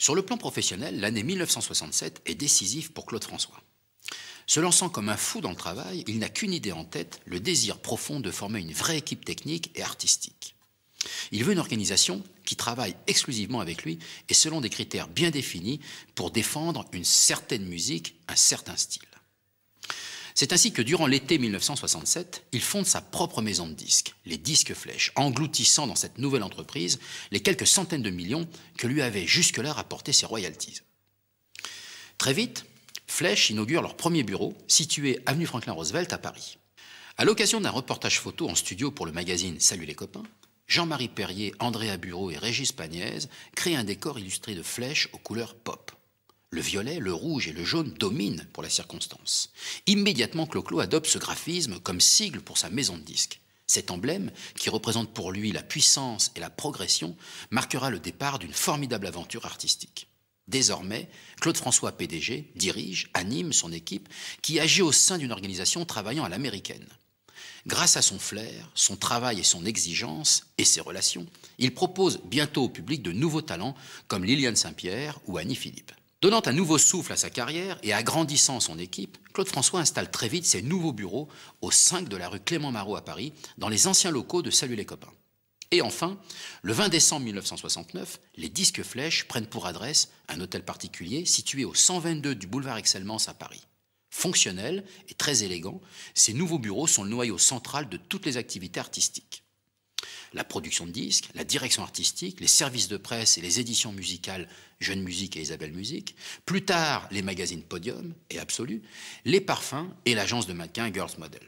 Sur le plan professionnel, l'année 1967 est décisive pour Claude François. Se lançant comme un fou dans le travail, il n'a qu'une idée en tête, le désir profond de former une vraie équipe technique et artistique. Il veut une organisation qui travaille exclusivement avec lui et selon des critères bien définis pour défendre une certaine musique, un certain style. C'est ainsi que durant l'été 1967, il fonde sa propre maison de disques, les Disques Flèches, engloutissant dans cette nouvelle entreprise les quelques centaines de millions que lui avaient jusque-là rapportés ses royalties. Très vite, Flèche inaugure leur premier bureau, situé avenue Franklin Roosevelt à Paris. À l'occasion d'un reportage photo en studio pour le magazine Salut les copains, Jean-Marie Perrier, Andréa Bureau et Régis Pagnaise créent un décor illustré de flèches aux couleurs pop le violet, le rouge et le jaune dominent pour la circonstance. Immédiatement, Cloclo adopte ce graphisme comme sigle pour sa maison de disques. Cet emblème, qui représente pour lui la puissance et la progression, marquera le départ d'une formidable aventure artistique. Désormais, Claude François PDG dirige, anime son équipe, qui agit au sein d'une organisation travaillant à l'américaine. Grâce à son flair, son travail et son exigence, et ses relations, il propose bientôt au public de nouveaux talents comme Liliane Saint-Pierre ou Annie Philippe. Donnant un nouveau souffle à sa carrière et agrandissant son équipe, Claude François installe très vite ses nouveaux bureaux au 5 de la rue Clément Marot à Paris, dans les anciens locaux de Salut les copains. Et enfin, le 20 décembre 1969, les disques flèches prennent pour adresse un hôtel particulier situé au 122 du boulevard Excellence à Paris. Fonctionnel et très élégant, ces nouveaux bureaux sont le noyau central de toutes les activités artistiques la production de disques, la direction artistique, les services de presse et les éditions musicales Jeune Musique et Isabelle Musique, plus tard les magazines Podium et Absolu, les parfums et l'agence de mannequins Girls Model.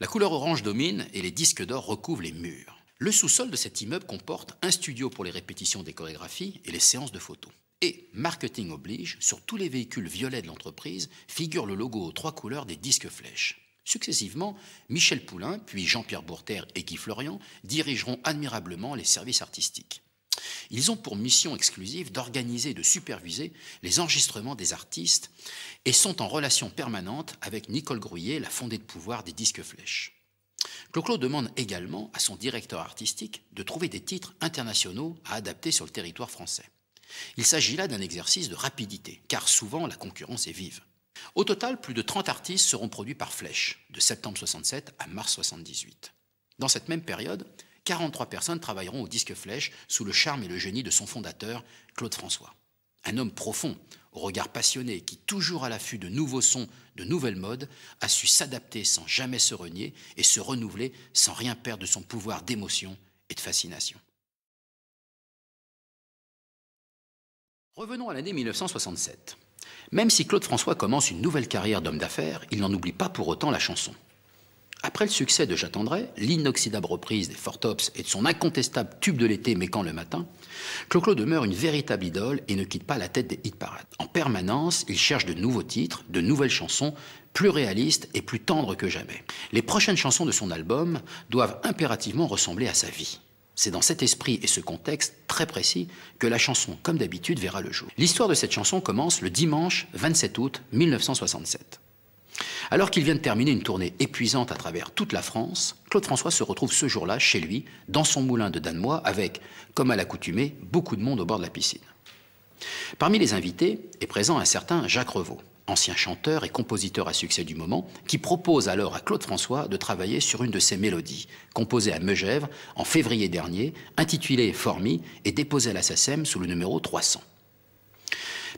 La couleur orange domine et les disques d'or recouvrent les murs. Le sous-sol de cet immeuble comporte un studio pour les répétitions des chorégraphies et les séances de photos. Et, marketing oblige, sur tous les véhicules violets de l'entreprise figure le logo aux trois couleurs des disques flèches. Successivement, Michel Poulain, puis Jean-Pierre Bourter et Guy Florian dirigeront admirablement les services artistiques. Ils ont pour mission exclusive d'organiser et de superviser les enregistrements des artistes et sont en relation permanente avec Nicole Grouillet, la fondée de pouvoir des disques flèches. Cloclo demande également à son directeur artistique de trouver des titres internationaux à adapter sur le territoire français. Il s'agit là d'un exercice de rapidité, car souvent la concurrence est vive. Au total, plus de 30 artistes seront produits par flèche, de septembre 67 à mars 78. Dans cette même période, 43 personnes travailleront au disque flèche sous le charme et le génie de son fondateur, Claude François. Un homme profond, au regard passionné, qui, toujours à l'affût de nouveaux sons, de nouvelles modes, a su s'adapter sans jamais se renier et se renouveler sans rien perdre de son pouvoir d'émotion et de fascination. Revenons à l'année 1967. Même si Claude François commence une nouvelle carrière d'homme d'affaires, il n'en oublie pas pour autant la chanson. Après le succès de J'attendrai, l'inoxydable reprise des Tops et de son incontestable tube de l'été Mais le matin, Claude demeure une véritable idole et ne quitte pas la tête des hit parades. En permanence, il cherche de nouveaux titres, de nouvelles chansons, plus réalistes et plus tendres que jamais. Les prochaines chansons de son album doivent impérativement ressembler à sa vie. C'est dans cet esprit et ce contexte très précis que la chanson, comme d'habitude, verra le jour. L'histoire de cette chanson commence le dimanche 27 août 1967. Alors qu'il vient de terminer une tournée épuisante à travers toute la France, Claude François se retrouve ce jour-là chez lui, dans son moulin de Danois, avec, comme à l'accoutumée, beaucoup de monde au bord de la piscine. Parmi les invités est présent un certain Jacques Revaux ancien chanteur et compositeur à succès du moment, qui propose alors à Claude François de travailler sur une de ses mélodies, composée à Megève en février dernier, intitulée Formi et déposée à la SACEM sous le numéro 300.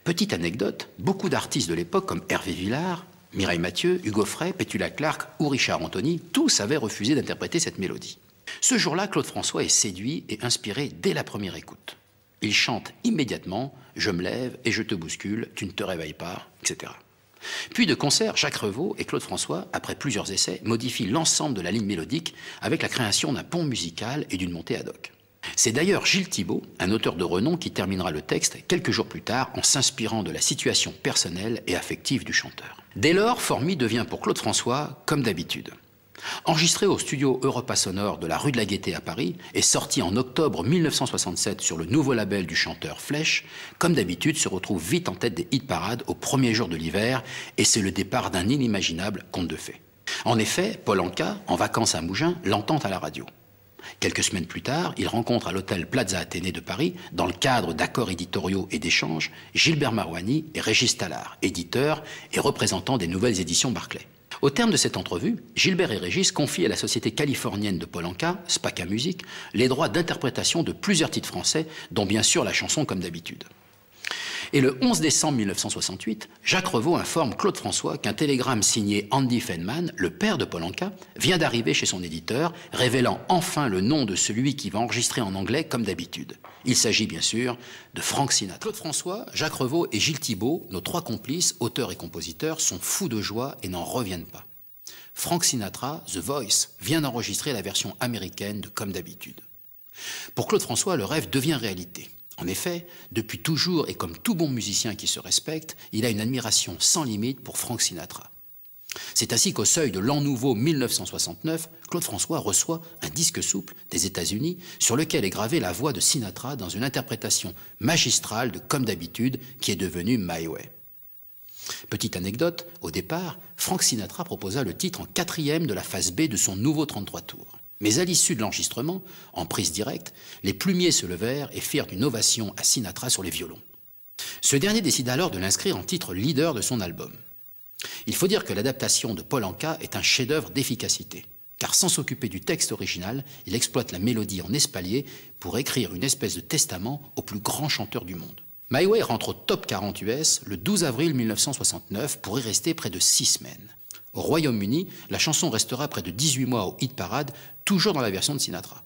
Petite anecdote, beaucoup d'artistes de l'époque comme Hervé Villard, Mireille Mathieu, Hugo Frey, Pétula Clark ou Richard Anthony, tous avaient refusé d'interpréter cette mélodie. Ce jour-là, Claude François est séduit et inspiré dès la première écoute. Il chante immédiatement Je me lève et je te bouscule, tu ne te réveilles pas, etc. Puis de concert, Jacques Revaux et Claude François, après plusieurs essais, modifient l'ensemble de la ligne mélodique avec la création d'un pont musical et d'une montée ad hoc. C'est d'ailleurs Gilles Thibault, un auteur de renom, qui terminera le texte quelques jours plus tard en s'inspirant de la situation personnelle et affective du chanteur. Dès lors, Formi devient pour Claude François, comme d'habitude, Enregistré au studio Europa Sonore de la rue de la Gaîté à Paris et sorti en octobre 1967 sur le nouveau label du chanteur Flèche, comme d'habitude se retrouve vite en tête des hit parades au premier jour de l'hiver et c'est le départ d'un inimaginable conte de fées. En effet, Paul Anka, en vacances à Mougins, l'entend à la radio. Quelques semaines plus tard, il rencontre à l'hôtel Plaza Athénée de Paris, dans le cadre d'accords éditoriaux et d'échanges, Gilbert Marouani et Régis Tallard, éditeur et représentant des nouvelles éditions Barclay. Au terme de cette entrevue, Gilbert et Régis confient à la société californienne de Polanka, Spaca Music, les droits d'interprétation de plusieurs titres français, dont bien sûr la chanson comme d'habitude. Et le 11 décembre 1968, Jacques Revaux informe Claude François qu'un télégramme signé Andy Feynman, le père de Polanka, vient d'arriver chez son éditeur, révélant enfin le nom de celui qui va enregistrer en anglais comme d'habitude. Il s'agit bien sûr de Frank Sinatra. Claude François, Jacques Revaux et Gilles Thibault, nos trois complices, auteurs et compositeurs, sont fous de joie et n'en reviennent pas. Frank Sinatra, The Voice, vient d'enregistrer la version américaine de Comme d'habitude. Pour Claude François, le rêve devient réalité. En effet, depuis toujours, et comme tout bon musicien qui se respecte, il a une admiration sans limite pour Frank Sinatra. C'est ainsi qu'au seuil de l'an nouveau 1969, Claude François reçoit un disque souple des États-Unis sur lequel est gravée la voix de Sinatra dans une interprétation magistrale de Comme d'habitude qui est devenue My Way. Petite anecdote, au départ, Frank Sinatra proposa le titre en quatrième de la phase B de son nouveau 33 tours. Mais à l'issue de l'enregistrement, en prise directe, les plumiers se levèrent et firent une ovation à Sinatra sur les violons. Ce dernier décide alors de l'inscrire en titre leader de son album. Il faut dire que l'adaptation de Paul Anka est un chef-d'œuvre d'efficacité, car sans s'occuper du texte original, il exploite la mélodie en espalier pour écrire une espèce de testament au plus grand chanteur du monde. My Way rentre au top 40 US le 12 avril 1969 pour y rester près de six semaines. Au Royaume-Uni, la chanson restera près de 18 mois au hit parade, toujours dans la version de Sinatra.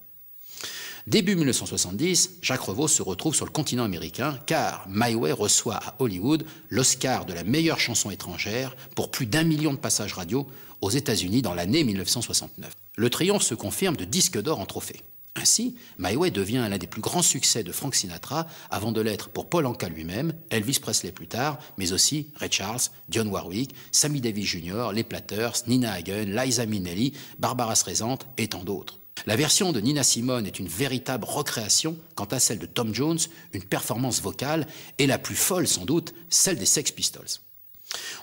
Début 1970, Jacques Revaux se retrouve sur le continent américain car My Way reçoit à Hollywood l'Oscar de la meilleure chanson étrangère pour plus d'un million de passages radio aux États-Unis dans l'année 1969. Le triomphe se confirme de disques d'or en trophée. Ainsi, My Way devient l'un des plus grands succès de Frank Sinatra avant de l'être pour Paul Anka lui-même, Elvis Presley plus tard, mais aussi Ray Charles, John Warwick, Sammy Davis Jr., Les Platters, Nina Hagen, Liza Minnelli, Barbara Streisand et tant d'autres. La version de Nina Simone est une véritable recréation, quant à celle de Tom Jones, une performance vocale, et la plus folle sans doute, celle des Sex Pistols.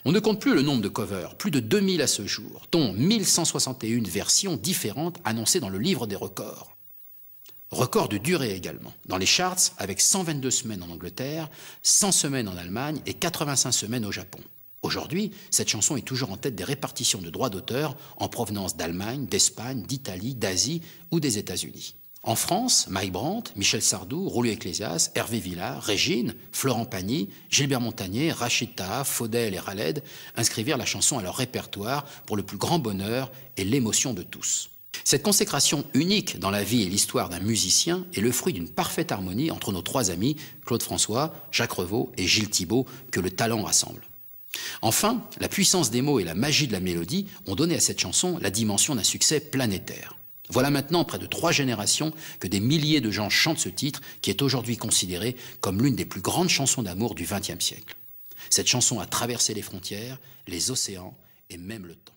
On ne compte plus le nombre de covers, plus de 2000 à ce jour, dont 1161 versions différentes annoncées dans le livre des records. Record de durée également, dans les charts, avec 122 semaines en Angleterre, 100 semaines en Allemagne et 85 semaines au Japon. Aujourd'hui, cette chanson est toujours en tête des répartitions de droits d'auteur en provenance d'Allemagne, d'Espagne, d'Italie, d'Asie ou des États-Unis. En France, Mike Brandt, Michel Sardou, Roulu Ecclesias, Hervé Villa, Régine, Florent Pagny, Gilbert Montagnier, Rachita, Faudel et Raled inscrivirent la chanson à leur répertoire pour le plus grand bonheur et l'émotion de tous. Cette consécration unique dans la vie et l'histoire d'un musicien est le fruit d'une parfaite harmonie entre nos trois amis, Claude François, Jacques Revaux et Gilles Thibault, que le talent rassemble. Enfin, la puissance des mots et la magie de la mélodie ont donné à cette chanson la dimension d'un succès planétaire. Voilà maintenant près de trois générations que des milliers de gens chantent ce titre qui est aujourd'hui considéré comme l'une des plus grandes chansons d'amour du XXe siècle. Cette chanson a traversé les frontières, les océans et même le temps.